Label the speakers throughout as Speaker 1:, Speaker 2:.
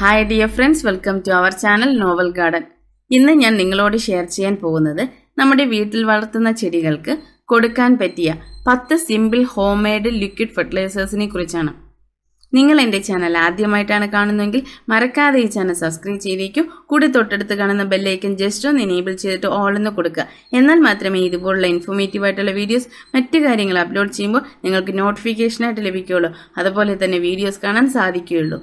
Speaker 1: hi dear friends welcome to our channel novel garden ഇന്ന് ഞാൻ നിങ്ങളോട് ഷെയർ ചെയ്യാൻ പോകുന്നത് നമ്മുടെ വീട്ടിൽ വളർത്തുന്ന ചെടികൾക്ക് കൊടുക്കാൻ പറ്റിയ പത്ത് സിമ്പിൾ ഹോം മെയ്ഡ് ലിക്വിഡ് ഫെർട്ടിലൈസേഴ്സിനെ കുറിച്ചാണ് നിങ്ങൾ എൻ്റെ ചാനൽ ആദ്യമായിട്ടാണ് കാണുന്നതെങ്കിൽ മറക്കാതെ ഈ ചാനൽ സബ്സ്ക്രൈബ് ചെയ്തേക്കും കൂടി തൊട്ടടുത്ത് കാണുന്ന ബെല്ലൈക്കൻ ജസ്റ്റ് ഒന്ന് എനേബിൾ ചെയ്തിട്ട് ഓൾ എന്ന് കൊടുക്കുക എന്നാൽ മാത്രമേ ഇതുപോലുള്ള ഇൻഫോർമേറ്റീവ് ആയിട്ടുള്ള വീഡിയോസ് മറ്റു കാര്യങ്ങൾ അപ്ലോഡ് ചെയ്യുമ്പോൾ നിങ്ങൾക്ക് നോട്ടിഫിക്കേഷനായിട്ട് ലഭിക്കുകയുള്ളൂ അതുപോലെ തന്നെ വീഡിയോസ് കാണാൻ സാധിക്കുകയുള്ളൂ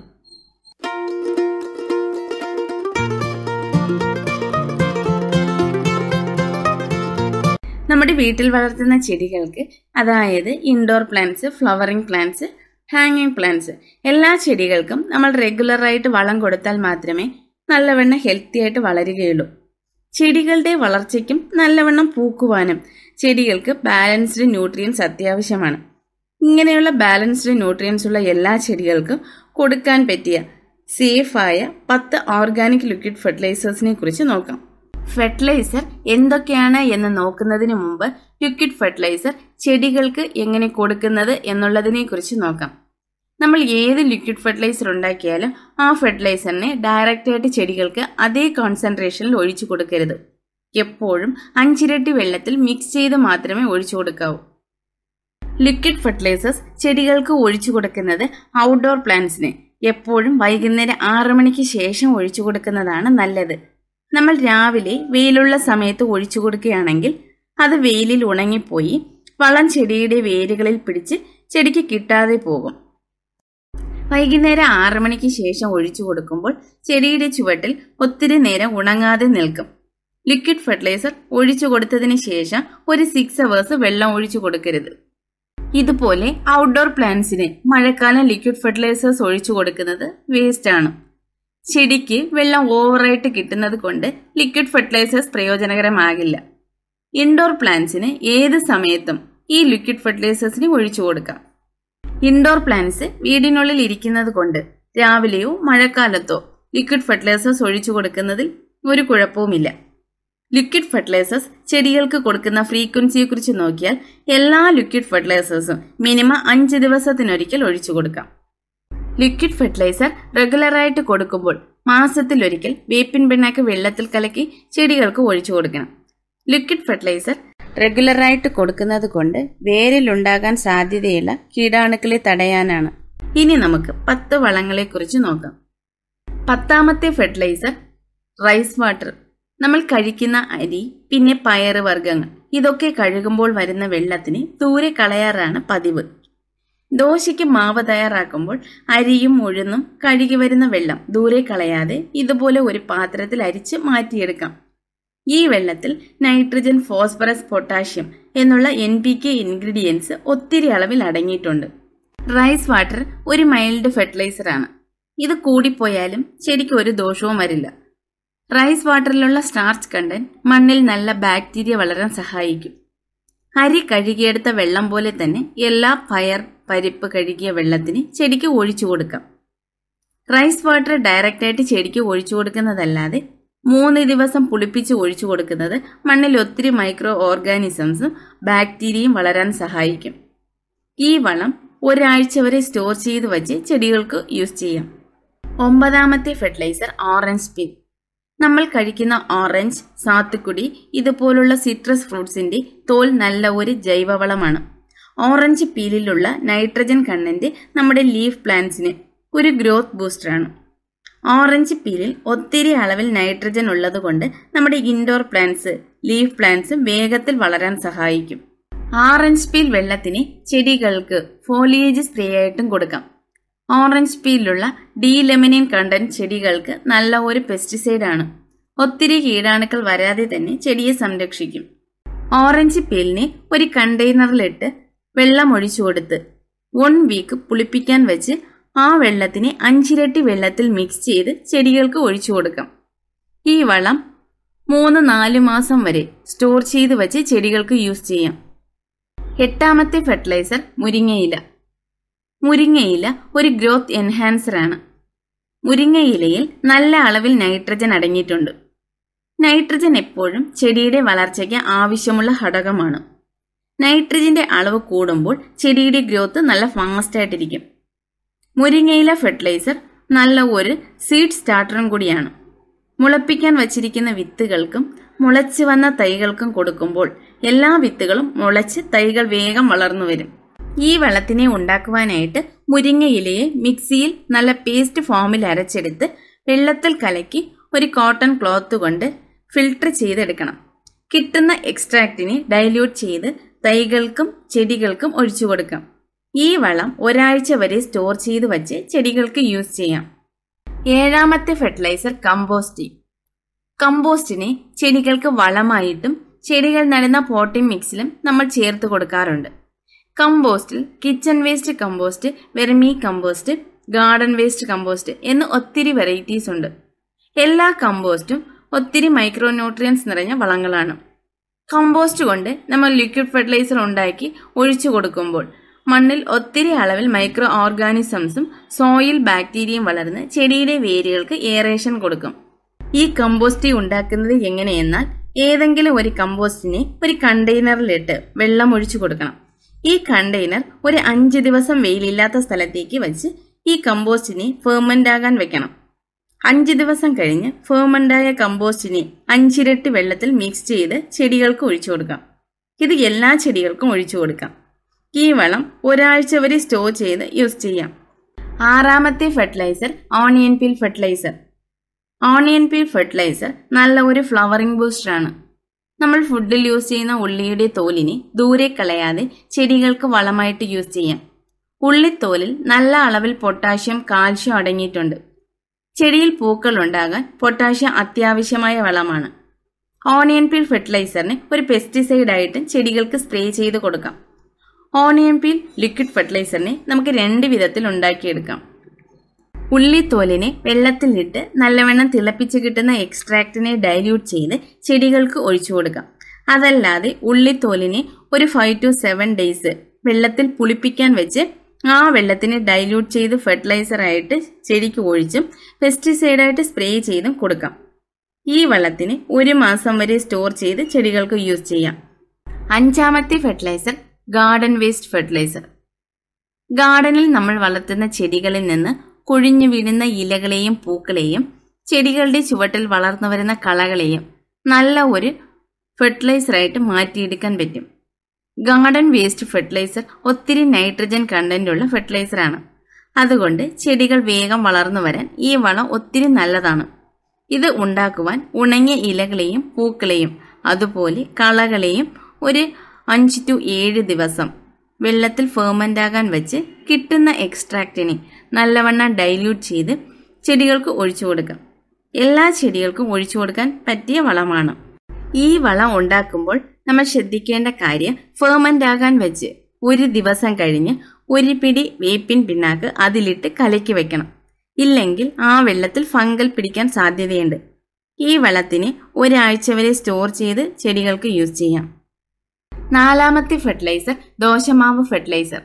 Speaker 1: നമ്മുടെ വീട്ടിൽ വളർത്തുന്ന ചെടികൾക്ക് അതായത് ഇൻഡോർ പ്ലാന്റ്സ് ഫ്ലവറിംഗ് പ്ലാന്റ്സ് ഹാങ്ങിങ് പ്ലാന്റ്സ് എല്ലാ ചെടികൾക്കും നമ്മൾ റെഗുലറായിട്ട് വളം കൊടുത്താൽ മാത്രമേ നല്ലവണ്ണം ഹെൽത്തി ആയിട്ട് വളരുകയുള്ളൂ ചെടികളുടെ വളർച്ചയ്ക്കും നല്ലവണ്ണം പൂക്കുവാനും ചെടികൾക്ക് ബാലൻസ്ഡ് ന്യൂട്രിയൻസ് അത്യാവശ്യമാണ് ഇങ്ങനെയുള്ള ബാലൻസ്ഡ് ന്യൂട്രിയൻസ് ഉള്ള എല്ലാ ചെടികൾക്കും കൊടുക്കാൻ പറ്റിയ സേഫായ പത്ത് ഓർഗാനിക് ലിക്വിഡ് ഫെർട്ടിലൈസേഴ്സിനെ കുറിച്ച് നോക്കാം ഫെർട്ടിലൈസർ എന്തൊക്കെയാണ് എന്ന് നോക്കുന്നതിന് മുമ്പ് ലിക്വിഡ് ഫെർട്ടിലൈസർ ചെടികൾക്ക് എങ്ങനെ കൊടുക്കുന്നത് കുറിച്ച് നോക്കാം നമ്മൾ ഏത് ലിക്വിഡ് ഫെർട്ടിലൈസർ ഉണ്ടാക്കിയാലും ആ ഫെർട്ടിലൈസറിനെ ഡയറക്റ്റായിട്ട് ചെടികൾക്ക് അതേ കോൺസെൻട്രേഷനിൽ ഒഴിച്ചു കൊടുക്കരുത് എപ്പോഴും അഞ്ചിരട്ടി വെള്ളത്തിൽ മിക്സ് ചെയ്ത് മാത്രമേ ഒഴിച്ചു കൊടുക്കാവൂ ലിക്വിഡ് ഫെർട്ടിലൈസേഴ്സ് ചെടികൾക്ക് ഒഴിച്ചു കൊടുക്കുന്നത് ഔട്ട്ഡോർ പ്ലാന്റ്സിന് എപ്പോഴും വൈകുന്നേരം ആറ് മണിക്ക് ശേഷം ഒഴിച്ചു കൊടുക്കുന്നതാണ് നല്ലത് നമ്മൾ രാവിലെ വെയിലുള്ള സമയത്ത് ഒഴിച്ചു കൊടുക്കുകയാണെങ്കിൽ അത് വെയിലിൽ ഉണങ്ങിപ്പോയി വളം ചെടിയുടെ വേരുകളിൽ പിടിച്ച് ചെടിക്ക് കിട്ടാതെ പോകും വൈകുന്നേരം ആറു മണിക്ക് ശേഷം ഒഴിച്ചു കൊടുക്കുമ്പോൾ ചെടിയുടെ ചുവട്ടിൽ ഒത്തിരി നേരം ഉണങ്ങാതെ നിൽക്കും ലിക്വിഡ് ഫെർട്ടിലൈസർ ഒഴിച്ചു കൊടുത്തതിന് ശേഷം ഒരു സിക്സ് അവേഴ്സ് വെള്ളം ഒഴിച്ചു കൊടുക്കരുത് ഇതുപോലെ ഔട്ട്ഡോർ പ്ലാന്റ്സിന് മഴക്കാലം ലിക്വിഡ് ഫെർട്ടിലൈസേഴ്സ് ഒഴിച്ചു കൊടുക്കുന്നത് വേസ്റ്റ് ആണ് ചെടിക്ക് വെള്ളം ഓവറായിട്ട് കിട്ടുന്നത് കൊണ്ട് ലിക്വിഡ് ഫെർട്ടിലൈസേഴ്സ് പ്രയോജനകരമാകില്ല ഇൻഡോർ പ്ലാന്റ്സിന് ഏത് സമയത്തും ഈ ലിക്വിഡ് ഫെർട്ടിലൈസേഴ്സിന് ഒഴിച്ചു കൊടുക്കാം ഇൻഡോർ പ്ലാന്റ്സ് വീടിനുള്ളിൽ ഇരിക്കുന്നത് കൊണ്ട് രാവിലെയോ മഴക്കാലത്തോ ലിക്വിഡ് ഫെർട്ടിലൈസേഴ്സ് ഒഴിച്ചു കൊടുക്കുന്നതിൽ ഒരു കുഴപ്പവുമില്ല ലിക്വിഡ് ഫെർട്ടിലൈസേഴ്സ് ചെടികൾക്ക് കൊടുക്കുന്ന ഫ്രീക്വൻസിയെക്കുറിച്ച് നോക്കിയാൽ എല്ലാ ലിക്വിഡ് ഫെർട്ടിലൈസേഴ്സും മിനിമം അഞ്ച് ദിവസത്തിനൊരിക്കൽ ഒഴിച്ചു കൊടുക്കാം ലിക്വിഡ് ഫെർട്ടിലൈസർ റെഗുലറായിട്ട് കൊടുക്കുമ്പോൾ മാസത്തിലൊരിക്കൽ വേപ്പിൻ പിണ്ണാക്ക് വെള്ളത്തിൽ കലക്കി ചെടികൾക്ക് ഒഴിച്ചു കൊടുക്കണം ലിക്വിഡ് ഫെർട്ടിലൈസർ റെഗുലറായിട്ട് കൊടുക്കുന്നത് കൊണ്ട് വേരിലുണ്ടാകാൻ സാധ്യതയുള്ള കീടാണുക്കളെ തടയാനാണ് ഇനി നമുക്ക് പത്ത് വളങ്ങളെക്കുറിച്ച് നോക്കാം പത്താമത്തെ ഫെർട്ടിലൈസർ റൈസ് വാട്ടർ നമ്മൾ കഴിക്കുന്ന അരി പിന്നെ പയറ് വർഗ്ഗങ്ങൾ ഇതൊക്കെ കഴുകുമ്പോൾ വരുന്ന വെള്ളത്തിനെ ദൂരെ കളയാറാണ് പതിവ് ദോശയ്ക്ക് മാവ് തയ്യാറാക്കുമ്പോൾ അരിയും ഉഴുന്നും കഴുകി വരുന്ന വെള്ളം ദൂരെ കളയാതെ ഇതുപോലെ ഒരു പാത്രത്തിൽ അരിച്ച് മാറ്റിയെടുക്കാം ഈ വെള്ളത്തിൽ നൈട്രജൻ ഫോസ്ഫറസ് പൊട്ടാഷ്യം എന്നുള്ള എൻ പി കെ ഇൻഗ്രീഡിയൻസ് ഒത്തിരി അളവിൽ അടങ്ങിയിട്ടുണ്ട് റൈസ് വാട്ടർ ഒരു മൈൽഡ് ഫെർട്ടിലൈസറാണ് ഇത് കൂടിപ്പോയാലും ശരിക്കും ഒരു ദോഷവും വരില്ല റൈസ് വാട്ടറിലുള്ള സ്റ്റാർച്ച് കണ്ടന്റ് മണ്ണിൽ നല്ല ബാക്ടീരിയ വളരാൻ സഹായിക്കും അരി കഴുകിയെടുത്ത വെള്ളം പോലെ തന്നെ എല്ലാ പയർ പരിപ്പ് കഴുകിയ വെള്ളത്തിന് ചെടിക്ക് ഒഴിച്ചു കൊടുക്കാം റൈസ് വാട്ടർ ഡയറക്റ്റായിട്ട് ചെടിക്ക് ഒഴിച്ചു കൊടുക്കുന്നതല്ലാതെ മൂന്ന് ദിവസം പുളിപ്പിച്ച് ഒഴിച്ചു കൊടുക്കുന്നത് മണ്ണിൽ ഒത്തിരി മൈക്രോ ഓർഗാനിസംസും ബാക്ടീരിയയും വളരാൻ സഹായിക്കും ഈ വളം ഒരാഴ്ച വരെ സ്റ്റോർ ചെയ്ത് വച്ച് ചെടികൾക്ക് യൂസ് ചെയ്യാം ഒമ്പതാമത്തെ ഫെർട്ടിലൈസർ ഓറഞ്ച് പിൻ നമ്മൾ കഴിക്കുന്ന ഓറഞ്ച് സാത്തുക്കുടി ഇതുപോലുള്ള സിട്രസ് ഫ്രൂട്ട്സിന്റെ തോൽ നല്ല ഒരു ജൈവവളമാണ് ഓറഞ്ച് പീലിലുള്ള നൈട്രജൻ കണ്ടന്റ് നമ്മുടെ ലീഫ് പ്ലാന്റ്സിന് ഒരു ഗ്രോത്ത് ബൂസ്റ്ററാണ് ഓറഞ്ച് പീലിൽ ഒത്തിരി അളവിൽ നൈട്രജൻ ഉള്ളതുകൊണ്ട് നമ്മുടെ ഇൻഡോർ പ്ലാന്റ്സ് ലീഫ് പ്ലാന്റ്സ് വേഗത്തിൽ വളരാൻ സഹായിക്കും ഓറഞ്ച് പീൽ വെള്ളത്തിന് ചെടികൾക്ക് ഫോലിയേജ് സ്പ്രേ ആയിട്ടും കൊടുക്കാം ഓറഞ്ച് പീലുള്ള ഡി ലെമനിൻ കണ്ടന്റ് ചെടികൾക്ക് നല്ല ഒരു പെസ്റ്റിസൈഡാണ് ഒത്തിരി കീടാണുക്കൾ വരാതെ തന്നെ ചെടിയെ സംരക്ഷിക്കും ഓറഞ്ച് പീലിനെ ഒരു കണ്ടെയ്നറിലിട്ട് വെള്ളം ഒഴിച്ചു കൊടുത്ത് വൺ വീക്ക് പുളിപ്പിക്കാൻ വെച്ച് ആ വെള്ളത്തിനെ അഞ്ചിരട്ടി വെള്ളത്തിൽ മിക്സ് ചെയ്ത് ചെടികൾക്ക് ഒഴിച്ചു കൊടുക്കാം ഈ വളം മൂന്ന് നാല് മാസം വരെ സ്റ്റോർ ചെയ്ത് വെച്ച് ചെടികൾക്ക് യൂസ് ചെയ്യാം എട്ടാമത്തെ ഫെർട്ടിലൈസർ മുരിങ്ങയില മുരിങ്ങയില ഒരു ഗ്രോത്ത് എൻഹാൻസറാണ് മുരിങ്ങയിലയിൽ നല്ല അളവിൽ നൈട്രജൻ അടങ്ങിയിട്ടുണ്ട് നൈട്രജൻ എപ്പോഴും ചെടിയുടെ വളർച്ചയ്ക്ക് ആവശ്യമുള്ള ഘടകമാണ് നൈട്രജന്റെ അളവ് കൂടുമ്പോൾ ചെടിയുടെ ഗ്രോത്ത് നല്ല ഫാസ്റ്റ് ആയിട്ടിരിക്കും മുരിങ്ങയില ഫെർട്ടിലൈസർ നല്ല ഒരു സീഡ് സ്റ്റാർട്ടറും കൂടിയാണ് മുളപ്പിക്കാൻ വച്ചിരിക്കുന്ന വിത്തുകൾക്കും മുളച്ചു വന്ന തൈകൾക്കും കൊടുക്കുമ്പോൾ എല്ലാ വിത്തുകളും മുളച്ച് തൈകൾ വേഗം വളർന്നു വരും ഈ വെള്ളത്തിനെ ഉണ്ടാക്കുവാനായിട്ട് മുരിങ്ങയിലയെ മിക്സിയിൽ നല്ല പേസ്റ്റ് ഫോമിൽ അരച്ചെടുത്ത് വെള്ളത്തിൽ കലക്കി ഒരു കോട്ടൺ ക്ലോത്ത് കൊണ്ട് ഫിൽട്ടർ ചെയ്തെടുക്കണം കിട്ടുന്ന എക്സ്ട്രാക്റ്റിനെ ഡൈല്യൂട്ട് ചെയ്ത് തൈകൾക്കും ചെടികൾക്കും ഒഴിച്ചു കൊടുക്കാം ഈ വളം ഒരാഴ്ച വരെ സ്റ്റോർ ചെയ്ത് വച്ച് ചെടികൾക്ക് യൂസ് ചെയ്യാം ഏഴാമത്തെ ഫെർട്ടിലൈസർ കമ്പോസ്റ്റിംഗ് കമ്പോസ്റ്റിനെ ചെടികൾക്ക് വളമായിട്ടും ചെടികൾ നടുന്ന പോട്ടിംഗ് മിക്സിലും നമ്മൾ ചേർത്ത് കൊടുക്കാറുണ്ട് കമ്പോസ്റ്റിൽ kitchen waste compost vermicompost garden waste compost എന്ന് ഒത്തിരി വെറൈറ്റീസ് ഉണ്ട് എല്ലാ കമ്പോസ്റ്റും ഒത്തിരി മൈക്രോന്യൂട്രിയൻസ് നിറഞ്ഞ വളങ്ങളാണ് കമ്പോസ്റ്റ് കൊണ്ട് നമ്മൾ ലിക്വിഡ് ഫെർട്ടിലൈസർ ഉണ്ടാക്കി ഒഴിച്ചു കൊടുക്കുമ്പോൾ മണ്ണിൽ ഒത്തിരി അളവിൽ മൈക്രോ ഓർഗാനിസംസും സോയിൽ ബാക്ടീരിയയും വളർന്ന് ചെടിയുടെ വേരുകൾക്ക് ഏറേഷൻ കൊടുക്കും ഈ കമ്പോസ്റ്റ് ഉണ്ടാക്കുന്നത് എങ്ങനെയെന്നാൽ ഏതെങ്കിലും ഒരു കമ്പോസ്റ്റിനെ ഒരു കണ്ടെയ്നറിലിട്ട് വെള്ളം ഒഴിച്ചു കൊടുക്കണം ഈ കണ്ടെയ്നർ ഒരു അഞ്ച് ദിവസം വെയിലില്ലാത്ത സ്ഥലത്തേക്ക് വെച്ച് ഈ കമ്പോസ്റ്റിനെ ഫെർമൻ്റ് ആകാൻ വെക്കണം അഞ്ച് ദിവസം കഴിഞ്ഞ് ഫെർമൻ്റായ കമ്പോസ്റ്റിനെ അഞ്ചിരട്ടി വെള്ളത്തിൽ മിക്സ് ചെയ്ത് ചെടികൾക്ക് ഒഴിച്ചു കൊടുക്കാം ഇത് എല്ലാ ചെടികൾക്കും ഒഴിച്ചു കൊടുക്കാം ഈ വളം ഒരാഴ്ച വരെ സ്റ്റോർ ചെയ്ത് യൂസ് ചെയ്യാം ആറാമത്തെ fertilizer onion peel fertilizer onion peel fertilizer നല്ല ഒരു ഫ്ലവറിംഗ് ആണ് നമ്മൾ ഫുഡിൽ യൂസ് ചെയ്യുന്ന ഉള്ളിയുടെ തോലിനെ ദൂരെ കളയാതെ ചെടികൾക്ക് വളമായിട്ട് യൂസ് ചെയ്യാം ഉള്ളിത്തോലിൽ നല്ല അളവിൽ പൊട്ടാഷ്യം കാൽഷ്യം അടങ്ങിയിട്ടുണ്ട് ചെടിയിൽ പൂക്കൾ ഉണ്ടാകാൻ പൊട്ടാഷ്യം അത്യാവശ്യമായ വളമാണ് ഓണിയൻ പീൽ ഫെർട്ടിലൈസറിന് ഒരു പെസ്റ്റിസൈഡ് ആയിട്ട് ചെടികൾക്ക് സ്പ്രേ ചെയ്ത് കൊടുക്കാം ഓണിയൻ പീൽ ലിക്വിഡ് ഫെർട്ടിലൈസറിനെ നമുക്ക് രണ്ട് വിധത്തിൽ ഉണ്ടാക്കിയെടുക്കാം ഉള്ളിത്തോലിനെ വെള്ളത്തിലിട്ട് നല്ലവണ്ണം തിളപ്പിച്ച് കിട്ടുന്ന എക്സ്ട്രാക്റ്റിനെ ഡൈല്യൂട്ട് ചെയ്ത് ചെടികൾക്ക് ഒഴിച്ചു കൊടുക്കാം അതല്ലാതെ ഉള്ളിത്തോലിനെ ഒരു ഫൈവ് ടു സെവൻ ഡേയ്സ് വെള്ളത്തിൽ പുളിപ്പിക്കാൻ വെച്ച് ആ വെള്ളത്തിനെ ഡൈല്യൂട്ട് ചെയ്ത് ഫെർട്ടിലൈസറായിട്ട് ചെടിക്ക് ഒഴിച്ചും പെസ്റ്റിസൈഡായിട്ട് സ്പ്രേ ചെയ്തും കൊടുക്കാം ഈ വെള്ളത്തിന് ഒരു മാസം വരെ സ്റ്റോർ ചെയ്ത് ചെടികൾക്ക് യൂസ് ചെയ്യാം അഞ്ചാമത്തെ ഫെർട്ടിലൈസർ ഗാർഡൻ വേസ്റ്റ് ഫെർട്ടിലൈസർ ഗാർഡനിൽ നമ്മൾ വളർത്തുന്ന ചെടികളിൽ നിന്ന് കുഴിഞ്ഞു വീഴുന്ന ഇലകളെയും പൂക്കളെയും ചെടികളുടെ ചുവട്ടിൽ വളർന്നു വരുന്ന കളകളെയും നല്ല ഒരു ഫെർട്ടിലൈസറായിട്ട് മാറ്റിയെടുക്കാൻ പറ്റും ഗാർഡൻ വേസ്റ്റ് ഫെർട്ടിലൈസർ ഒത്തിരി നൈട്രജൻ കണ്ടന്റ് ഫെർട്ടിലൈസർ ഫെർട്ടിലൈസറാണ് അതുകൊണ്ട് ചെടികൾ വേഗം വളർന്നു വരാൻ ഈ വളം ഒത്തിരി നല്ലതാണ് ഇത് ഉണ്ടാക്കുവാൻ ഉണങ്ങിയ ഇലകളെയും പൂക്കളെയും അതുപോലെ കളകളെയും ഒരു അഞ്ച് ടു ഏഴ് ദിവസം വെള്ളത്തിൽ ഫെർമെൻ്റ് ആകാൻ വെച്ച് കിട്ടുന്ന എക്സ്ട്രാക്റ്റിനെ നല്ലവണ്ണം ഡൈല്യൂട്ട് ചെയ്ത് ചെടികൾക്ക് ഒഴിച്ചു കൊടുക്കാം എല്ലാ ചെടികൾക്കും ഒഴിച്ചു കൊടുക്കാൻ പറ്റിയ വളമാണ് ഈ വളം ഉണ്ടാക്കുമ്പോൾ നമ്മൾ ശ്രദ്ധിക്കേണ്ട കാര്യം ഫെർമെൻ്റ് ആകാൻ വെച്ച് ഒരു ദിവസം കഴിഞ്ഞ് ഒരു പിടി വേപ്പിൻ പിണ്ണാക്ക് അതിലിട്ട് കലക്കി വെക്കണം ഇല്ലെങ്കിൽ ആ വെള്ളത്തിൽ ഫംഗൽ പിടിക്കാൻ സാധ്യതയുണ്ട് ഈ വളത്തിന് ഒരാഴ്ച വരെ സ്റ്റോർ ചെയ്ത് ചെടികൾക്ക് യൂസ് ചെയ്യാം നാലാമത്തെ ഫെർട്ടിലൈസർ ദോശമാവ് ഫെർട്ടിലൈസർ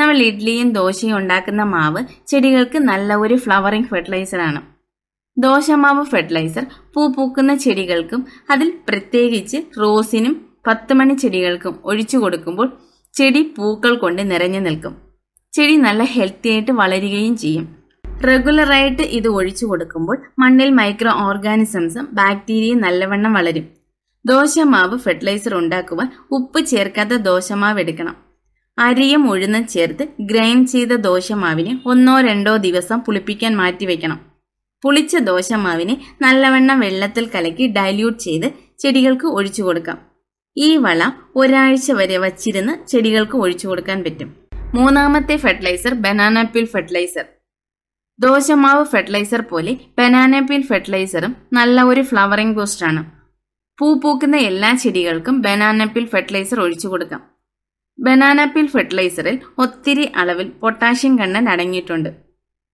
Speaker 1: നമ്മൾ ഇഡ്ലിയും ദോശയും ഉണ്ടാക്കുന്ന മാവ് ചെടികൾക്ക് നല്ല ഒരു ഫ്ലവറിംഗ് ഫെർട്ടിലൈസറാണ് ദോശമാവ് ഫെർട്ടിലൈസർ പൂ പൂക്കുന്ന ചെടികൾക്കും അതിൽ പ്രത്യേകിച്ച് റോസിനും പത്ത് മണി ചെടികൾക്കും ഒഴിച്ചു കൊടുക്കുമ്പോൾ ചെടി പൂക്കൾ കൊണ്ട് നിറഞ്ഞു നിൽക്കും ചെടി നല്ല ഹെൽത്തി ആയിട്ട് വളരുകയും ചെയ്യും റെഗുലറായിട്ട് ഇത് ഒഴിച്ചു കൊടുക്കുമ്പോൾ മണ്ണിൽ മൈക്രോ ഓർഗാനിസംസും ബാക്ടീരിയയും നല്ലവണ്ണം വളരും ദോശമാവ് ഫെർട്ടിലൈസർ ഉണ്ടാക്കുവാൻ ഉപ്പ് ചേർക്കാത്ത ദോശമാവ് എടുക്കണം അരിയും ഉഴുന്നും ചേർത്ത് ഗ്രൈൻഡ് ചെയ്ത ദോശമാവിനെ ഒന്നോ രണ്ടോ ദിവസം പുളിപ്പിക്കാൻ മാറ്റിവെക്കണം പുളിച്ച ദോശമാവിനെ നല്ലവണ്ണം വെള്ളത്തിൽ കലക്കി ഡൈല്യൂട്ട് ചെയ്ത് ചെടികൾക്ക് ഒഴിച്ചു കൊടുക്കാം ഈ വള ഒരാഴ്ച വരെ വച്ചിരുന്ന് ചെടികൾക്ക് ഒഴിച്ചു കൊടുക്കാൻ പറ്റും മൂന്നാമത്തെ ഫെർട്ടിലൈസർ ബനാന പീൽ ഫെർട്ടിലൈസർ ദോശമാവ് ഫെർട്ടിലൈസർ പോലെ ബനാന പീൽ ഫെർട്ടിലൈസറും നല്ല ഒരു ഫ്ലവറിംഗ് ബൂസ്റ്റാണ് പൂ പൂക്കുന്ന എല്ലാ ചെടികൾക്കും ബനാനപ്പിൽ ഫെർട്ടിലൈസർ ഒഴിച്ചു കൊടുക്കാം ബനാനപ്പിൽ ഫെർട്ടിലൈസറിൽ ഒത്തിരി അളവിൽ പൊട്ടാഷ്യം കണ്ണൻ അടങ്ങിയിട്ടുണ്ട്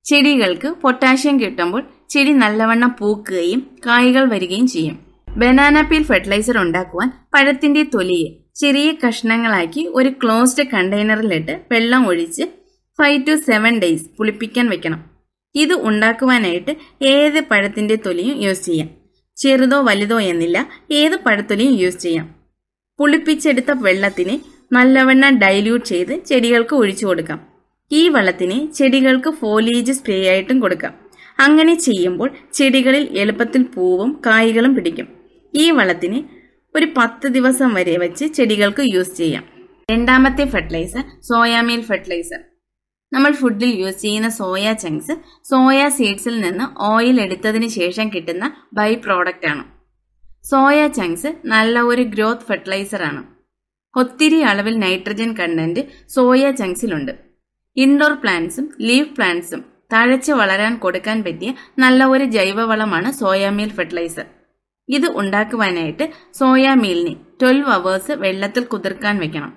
Speaker 1: ചെടികൾക്ക് പൊട്ടാഷ്യം കിട്ടുമ്പോൾ ചെടി നല്ലവണ്ണം പൂക്കുകയും കായ്കൾ വരികയും ചെയ്യും ബനാനപ്പിൽ ഫെർട്ടിലൈസർ ഉണ്ടാക്കുവാൻ പഴത്തിന്റെ തൊലിയെ ചെറിയ കഷ്ണങ്ങളാക്കി ഒരു ക്ലോസ്ഡ് കണ്ടെയ്നറിലിട്ട് വെള്ളം ഒഴിച്ച് ഫൈവ് ടു സെവൻ ഡേയ്സ് പുളിപ്പിക്കാൻ വെക്കണം ഇത് ഉണ്ടാക്കുവാനായിട്ട് ഏത് പഴത്തിന്റെ തൊലിയും യൂസ് ചെയ്യാം ചെറുതോ വലുതോ എന്നില്ല ഏത് പഴത്തൊലിയും യൂസ് ചെയ്യാം പുളിപ്പിച്ചെടുത്ത വെള്ളത്തിന് നല്ലവണ്ണം ഡൈല്യൂട്ട് ചെയ്ത് ചെടികൾക്ക് ഒഴിച്ചു കൊടുക്കാം ഈ വെള്ളത്തിന് ചെടികൾക്ക് ഫോലേജ് സ്പ്രേ ആയിട്ടും കൊടുക്കാം അങ്ങനെ ചെയ്യുമ്പോൾ ചെടികളിൽ എളുപ്പത്തിൽ പൂവും കായ്കളും പിടിക്കും ഈ വെള്ളത്തിന് ഒരു പത്ത് ദിവസം വരെ വെച്ച് ചെടികൾക്ക് യൂസ് ചെയ്യാം രണ്ടാമത്തെ ഫെർട്ടിലൈസർ സോയാമീൽ ഫെർട്ടിലൈസർ നമ്മൾ ഫുഡിൽ യൂസ് ചെയ്യുന്ന സോയ ചങ്ക്സ് സോയ സീഡ്സിൽ നിന്ന് ഓയിൽ എടുത്തതിന് ശേഷം കിട്ടുന്ന ബൈ പ്രോഡക്റ്റ് ആണ് സോയ ചങ്ക്സ് നല്ല ഒരു ഗ്രോത്ത് ഫെർട്ടിലൈസർ ആണ് ഒത്തിരി അളവിൽ നൈട്രജൻ കണ്ടന്റ് സോയ ചങ്ക്സിലുണ്ട് ഇൻഡോർ പ്ലാന്റ്സും ലീഫ് പ്ലാന്റ്സും തഴച്ച് വളരാൻ കൊടുക്കാൻ പറ്റിയ നല്ല ഒരു ജൈവവളമാണ് സോയാമീൽ ഫെർട്ടിലൈസർ ഇത് ഉണ്ടാക്കുവാനായിട്ട് സോയാമീലിനെ ട്വൽവ് അവേഴ്സ് വെള്ളത്തിൽ കുതിർക്കാൻ വെക്കണം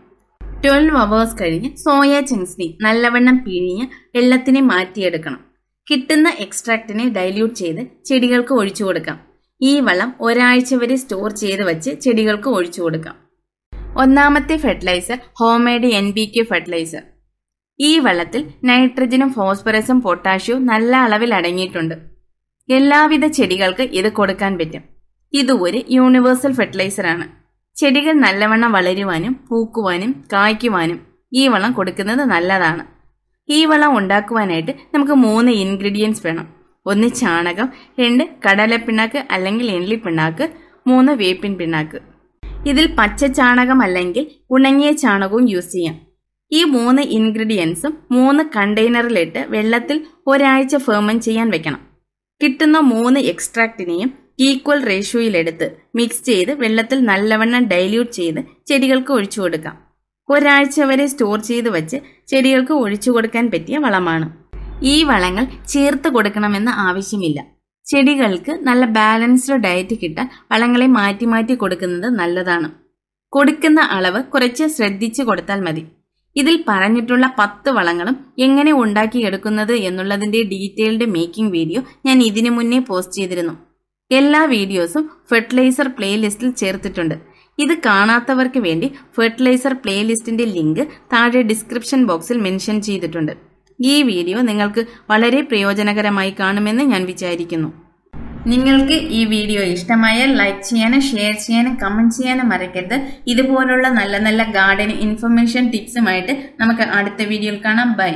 Speaker 1: ട്വൽവ് അവേഴ്സ് കഴിഞ്ഞ് സോയ ചിങ്സിനി നല്ലവണ്ണം പിഴിഞ്ഞ് വെള്ളത്തിനെ മാറ്റിയെടുക്കണം കിട്ടുന്ന എക്സ്ട്രാക്റ്റിനെ ഡൈല്യൂട്ട് ചെയ്ത് ചെടികൾക്ക് ഒഴിച്ചു കൊടുക്കാം ഈ വളം ഒരാഴ്ച വരെ സ്റ്റോർ ചെയ്ത് വെച്ച് ചെടികൾക്ക് ഒഴിച്ചു കൊടുക്കാം ഒന്നാമത്തെ fertilizer homemade N B K fertilizer ഈ വെള്ളത്തിൽ നൈട്രജനും ഫോസ്ഫറസും പൊട്ടാഷ്യവും നല്ല അളവിൽ അടങ്ങിയിട്ടുണ്ട് എല്ലാവിധ ചെടികൾക്ക് ഇത് കൊടുക്കാൻ പറ്റും ഇത് ഒരു യൂണിവേഴ്സൽ ഫെർട്ടിലൈസറാണ് ചെടികൾ നല്ലവണ്ണം വളരുവാനും പൂക്കുവാനും കായ്ക്കുവാനും ഈ വളം കൊടുക്കുന്നത് നല്ലതാണ് ഈ വളം ഉണ്ടാക്കുവാനായിട്ട് നമുക്ക് മൂന്ന് ഇൻഗ്രീഡിയൻസ് വേണം ഒന്ന് ചാണകം രണ്ട് കടലപ്പിണ്ണാക്ക് അല്ലെങ്കിൽ എണ്ണി പിണ്ണാക്ക് മൂന്ന് വേപ്പിൻ പിണ്ണാക്ക് ഇതിൽ പച്ച ചാണകം അല്ലെങ്കിൽ ഉണങ്ങിയ ചാണകവും യൂസ് ചെയ്യാം ഈ മൂന്ന് ഇൻഗ്രീഡിയൻസും മൂന്ന് കണ്ടെയ്നറിലിട്ട് വെള്ളത്തിൽ ഒരാഴ്ച ഫേമൻ ചെയ്യാൻ വെക്കണം കിട്ടുന്ന മൂന്ന് എക്സ്ട്രാക്റ്റിനെയും ഈക്വൽ റേഷ്യോയിലെടുത്ത് മിക്സ് ചെയ്ത് വെള്ളത്തിൽ നല്ലവണ്ണം ഡൈല്യൂട്ട് ചെയ്ത് ചെടികൾക്ക് ഒഴിച്ചു കൊടുക്കാം ഒരാഴ്ച വരെ സ്റ്റോർ ചെയ്ത് വെച്ച് ചെടികൾക്ക് ഒഴിച്ചു കൊടുക്കാൻ പറ്റിയ വളമാണ് ഈ വളങ്ങൾ ചേർത്ത് കൊടുക്കണമെന്ന് ആവശ്യമില്ല ചെടികൾക്ക് നല്ല ബാലൻസ്ഡ് ഡയറ്റ് കിട്ടാൻ വളങ്ങളെ മാറ്റി മാറ്റി കൊടുക്കുന്നത് നല്ലതാണ് കൊടുക്കുന്ന അളവ് കുറച്ച് ശ്രദ്ധിച്ചു കൊടുത്താൽ മതി ഇതിൽ പറഞ്ഞിട്ടുള്ള പത്ത് വളങ്ങളും എങ്ങനെ ഉണ്ടാക്കിയെടുക്കുന്നത് എന്നുള്ളതിൻ്റെ ഡീറ്റെയിൽഡ് മേക്കിംഗ് വീഡിയോ ഞാൻ ഇതിനു മുന്നേ പോസ്റ്റ് ചെയ്തിരുന്നു എല്ലാ വീഡിയോസും ഫെർട്ടിലൈസർ പ്ലേലിസ്റ്റിൽ ചേർത്തിട്ടുണ്ട് ഇത് കാണാത്തവർക്ക് വേണ്ടി ഫെർട്ടിലൈസർ പ്ലേലിസ്റ്റിന്റെ ലിങ്ക് താഴെ ഡിസ്ക്രിപ്ഷൻ ബോക്സിൽ മെൻഷൻ ചെയ്തിട്ടുണ്ട് ഈ വീഡിയോ നിങ്ങൾക്ക് വളരെ പ്രയോജനകരമായി കാണുമെന്ന് ഞാൻ വിചാരിക്കുന്നു നിങ്ങൾക്ക് ഈ വീഡിയോ ഇഷ്ടമായാൽ ലൈക്ക് ചെയ്യാനും ഷെയർ ചെയ്യാനും കമൻറ്റ് ചെയ്യാനും മറക്കരുത് ഇതുപോലുള്ള നല്ല നല്ല ഗാർഡൻ ഇൻഫർമേഷൻ ടിപ്സുമായിട്ട് നമുക്ക് അടുത്ത വീഡിയോയിൽ കാണാം ബൈ